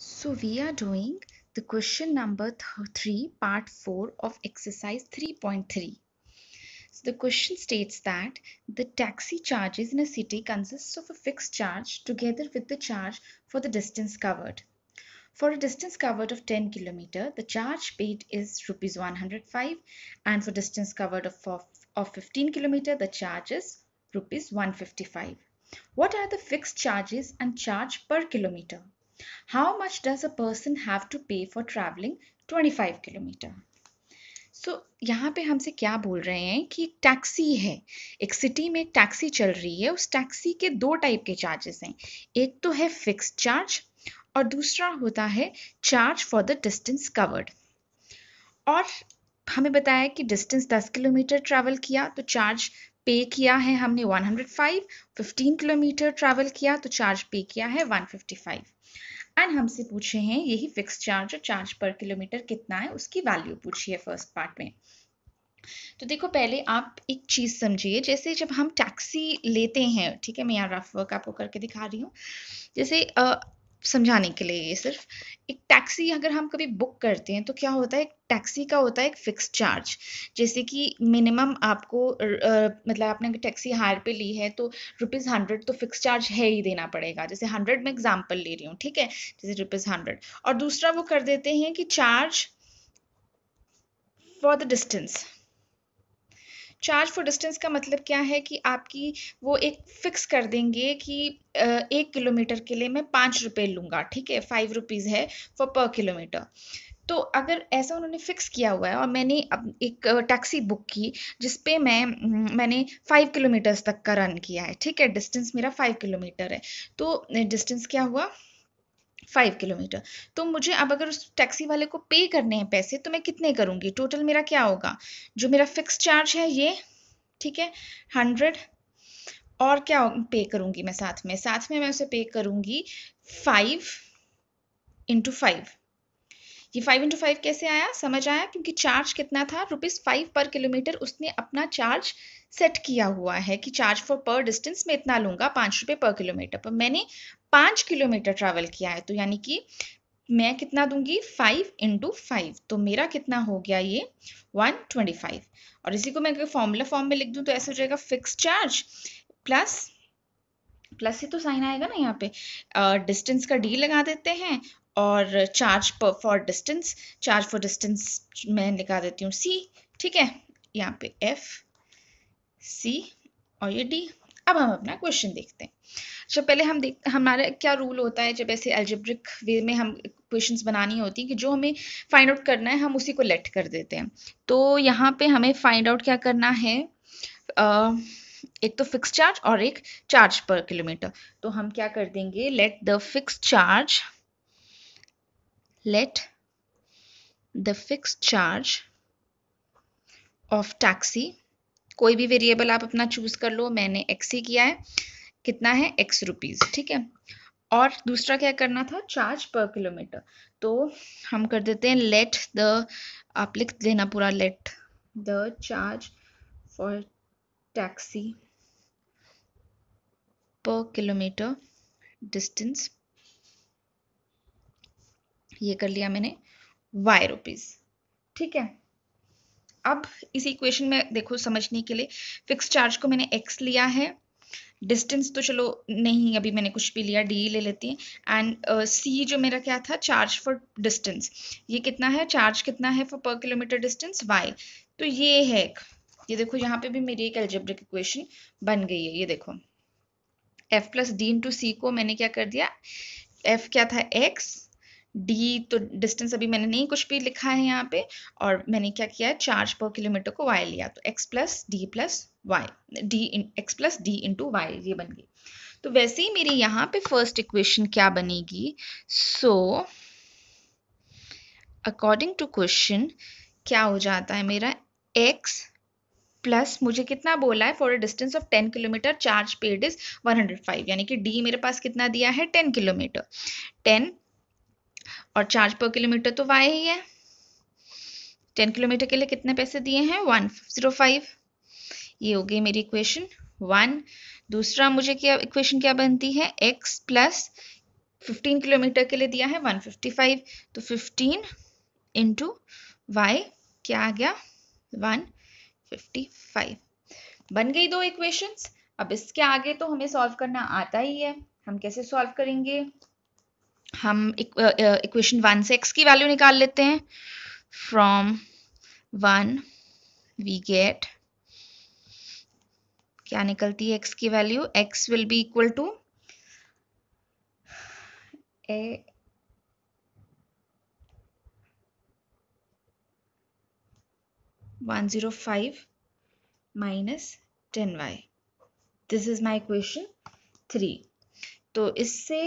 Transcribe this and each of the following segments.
So we are doing the question number th 3 part 4 of exercise 3.3. So the question states that the taxi charges in a city consists of a fixed charge together with the charge for the distance covered. For a distance covered of 10 km, the charge paid is rupees 105 and for distance covered of, of, of 15 km, the charge is rupees 155. What are the fixed charges and charge per kilometer? How much does a person have to pay for traveling 25 kilometer? So so, यहाँ पे हमसे क्या बोल रहे हैं कि taxi है एक सिटी में एक टैक्सी चल रही है उस टैक्सी के दो टाइप के चार्जेस हैं एक तो है फिक्स चार्ज और दूसरा होता है charge for the distance covered और हमें बताया कि डिस्टेंस 10 किलोमीटर ट्रैवल किया तो चार्ज पे किया है हमने 105 15 किलोमीटर ट्रैवल किया तो चार्ज पे किया है 155 एंड हमसे पूछे हैं यही फिक्स चार्ज और चार्ज पर किलोमीटर कितना है उसकी वैल्यू पूछी है फर्स्ट पार्ट में तो देखो पहले आप एक चीज़ समझिए जैसे जब हम टैक्सी लेते हैं ठीक है मैं यहाँ रफ वर्क आपको करके दिखा रही हूँ जैसे समझाने के लिए ये सिर्फ एक टैक्सी अगर हम कभी बुक करते हैं तो क्या होता है टैक्सी का होता है एक फिक्स चार्ज जैसे कि मिनिमम आपको आ, मतलब आपने अगर टैक्सी हायर पे ली है तो रुपीज़ हंड्रेड तो फिक्स चार्ज है ही देना पड़ेगा जैसे हंड्रेड में एग्जाम्पल ले रही हूँ ठीक है जैसे रुपीज़ हंड्रेड और दूसरा वो कर देते हैं कि charge for the distance charge for distance का मतलब क्या है कि आपकी वो एक फिक्स कर देंगे कि एक किलोमीटर के लिए मैं पाँच रुपये लूँगा ठीक है फाइव रुपीज़ है फॉर पर किलोमीटर तो अगर ऐसा उन्होंने फ़िक्स किया हुआ है और मैंने अब एक टैक्सी बुक की जिस पे मैं मैंने फाइव किलोमीटर्स तक का रन किया है ठीक है डिस्टेंस मेरा फाइव किलोमीटर है तो डिस्टेंस क्या हुआ फाइव किलोमीटर तो मुझे अब अगर उस टैक्सी वाले को पे करने हैं पैसे तो मैं कितने करूँगी टोटल मेरा क्या होगा जो मेरा फिक्स चार्ज है ये ठीक है हंड्रेड और क्या पे करूँगी मैं साथ में साथ में मैं उसे पे करूँगी फाइव इंटू फाइव ये फाइव इंटू फाइव कैसे आया समझ आया क्योंकि चार्ज कितना था रुपीज़ फाइव पर किलोमीटर उसने अपना चार्ज सेट किया हुआ है कि चार्ज फॉर पर डिस्टेंस मैं इतना लूंगा पाँच रुपये पर किलोमीटर पर मैंने पाँच किलोमीटर ट्रैवल किया है तो यानी कि मैं कितना दूंगी फाइव इंटू फाइव तो मेरा कितना हो गया ये वन ट्वेंटी फाइव और इसी को मैं अगर फॉर्मूला फॉर्म में लिख दू तो ऐसा हो जाएगा फिक्स चार्ज प्लस प्लस ही तो साइन आएगा ना यहाँ पे डिस्टेंस का डी लगा देते हैं और charge per for distance charge for distance मैं लगा देती हूँ सी ठीक है यहाँ पे एफ़ सी और ये डी अब हम अपना क्वेश्चन देखते हैं अच्छा पहले हम देख हमारा क्या रूल होता है जब ऐसे एल्जेब्रिक वे में हम क्वेश्चंस बनानी होती है कि जो हमें फाइंड आउट करना है हम उसी को लेट कर देते हैं तो यहाँ पे हमें फाइंड आउट क्या करना है आ, एक तो फिक्स चार्ज और एक चार्ज पर किलोमीटर तो हम क्या कर देंगे let the fix charge let the fix charge of taxi कोई भी वेरिएबल आप अपना चूज कर लो मैंने एक्स ही किया है कितना है एक्स रुपीज़ ठीक है और दूसरा क्या करना था चार्ज पर किलोमीटर तो हम कर देते हैं लेट द आप लिख देना पूरा let the charge for taxi per kilometre distance ये कर लिया मैंने वाई रुपीज़ ठीक है अब इस इक्वेशन में देखो समझने के लिए फिक्स चार्ज को मैंने एक्स लिया है डिस्टेंस तो चलो नहीं अभी मैंने कुछ भी लिया डी ले लेती हैं एंड सी जो मेरा क्या था चार्ज फॉर डिस्टेंस ये कितना है चार्ज कितना है for per kilometre distance Y तो ये है एक ये देखो यहाँ पे भी मेरी एक एल्जेब्रिक इक्वेशन बन गई है ये देखो F plus D into C को मैंने क्या कर दिया एफ क्या था एक्स डी तो डिस्टेंस अभी मैंने नहीं कुछ भी लिखा है यहाँ पे और मैंने क्या किया है चार्ज पर किलोमीटर को वाई लिया तो X plus D plus Y D X plus D into Y ये बन गई तो वैसे ही मेरी यहाँ पे फर्स्ट इक्वेशन क्या बनेगी सो अकॉर्डिंग टू क्वेश्चन क्या हो जाता है मेरा एक्स प्लस मुझे कितना बोला है for a distance of ten kilometre charge paid is one hundred five यानी कि डी मेरे पास कितना दिया है टेन किलोमीटर टेन और चार्ज पर किलोमीटर तो वाई ही है टेन किलोमीटर के लिए कितने पैसे दिए हैं वन जीरो फाइव ये हो गई मेरी इक्वेशन वन दूसरा मुझे क्या इक्वेशन क्या बनती है एक्स प्लस फिफ्टीन किलोमीटर के लिए दिया है वन फिफ्टी फाइव तो फिफ्टीन इंटू वाई क्या आ गया वन फिफ्टी फाइव बन गई दो इक्वेशंस अब इसके आगे तो हमें सॉल्व करना आता ही है हम कैसे सॉल्व करेंगे हम इक्वेशन वन uh, uh, से एक्स की वैल्यू निकाल लेते हैं फ्रॉम वन वी गेट क्या निकलती है एक्स की value X will be equal to a one zero five minus ten Y this is my equation three तो इससे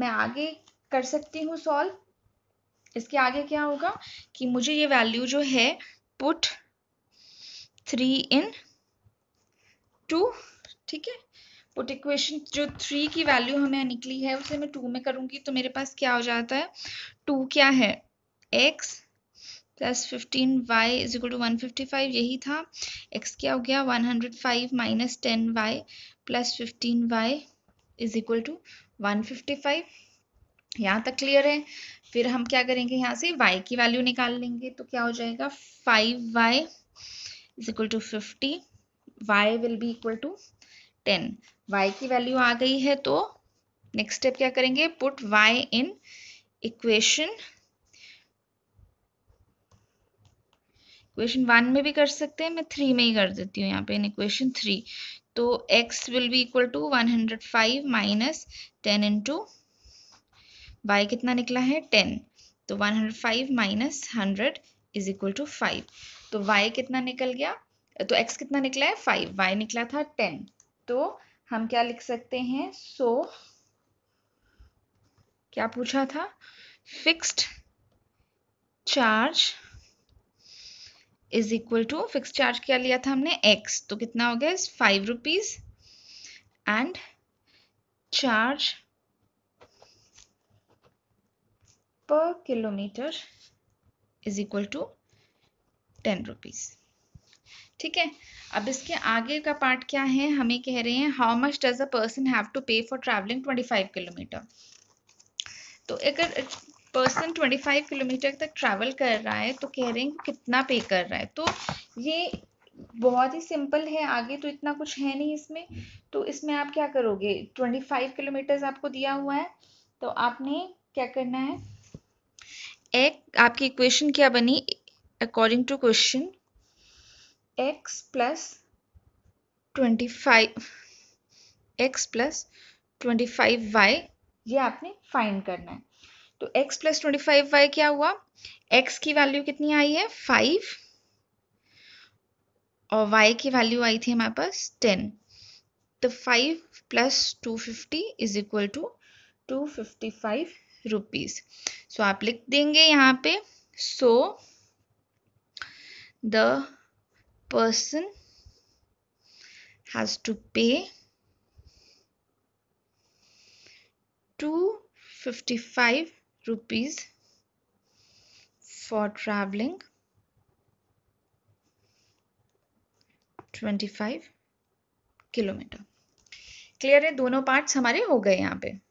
मैं आगे कर सकती हूँ सॉल्व इसके आगे क्या होगा कि मुझे ये वैल्यू जो है पुट थ्री इन टू ठीक है पुट इक्वेशन जो थ्री की वैल्यू हमें निकली है उसे मैं टू में करूँगी तो मेरे पास क्या हो जाता है टू क्या है X plus fifteen Y is equal to one fifty five यही था एक्स क्या हो गया one hundred five minus ten Y plus fifteen Y is equal to one fifty five यहाँ तक क्लियर है फिर हम क्या करेंगे यहाँ से y की वैल्यू निकाल लेंगे तो क्या हो जाएगा five Y is equal to fifty Y will be equal to ten Y की वैल्यू आ गई है तो नेक्स्ट स्टेप क्या करेंगे put Y in equation equation one में भी कर सकते हैं मैं थ्री में ही कर देती हूँ यहाँ पे इन इक्वेशन थ्री तो x will be equal to one hundred five minus ten into Y कितना निकला है टेन तो one hundred five minus hundred is equal to five तो वाई कितना निकल गया तो एक्स कितना निकला है फाइव y निकला था टेन तो हम क्या लिख सकते हैं सो so, क्या पूछा था fixed charge is equal to fix charge क्या लिया था हमने एक्स तो कितना हो गया five rupees and charge per kilometre is equal to ten rupees ठीक है अब इसके आगे का पार्ट क्या है हमें कह रहे हैं how much does a person have to pay for travelling 25 kilometre तो अगर पर्सन 25 किलोमीटर तक ट्रैवल कर रहा है तो कह रहे हैं कितना पे कर रहा है तो ये बहुत ही सिंपल है आगे तो इतना कुछ है नहीं इसमें तो इसमें आप क्या करोगे 25 किलोमीटर आपको दिया हुआ है तो आपने क्या करना है एक आपकी इक्वेशन क्या बनी according to question X plus twenty five X plus twenty five Y ये आपने फाइंड करना है तो x plus twenty five Y क्या हुआ x की वैल्यू कितनी आई है फाइव और y की वैल्यू आई थी हमारे पास टेन तो five plus two fifty is equal to two fifty five rupees so आप लिख देंगे यहाँ पे so the person has to pay two fifty five rupees for travelling twenty five kilometre clear है दोनों पार्ट्स हमारे हो गए यहाँ पे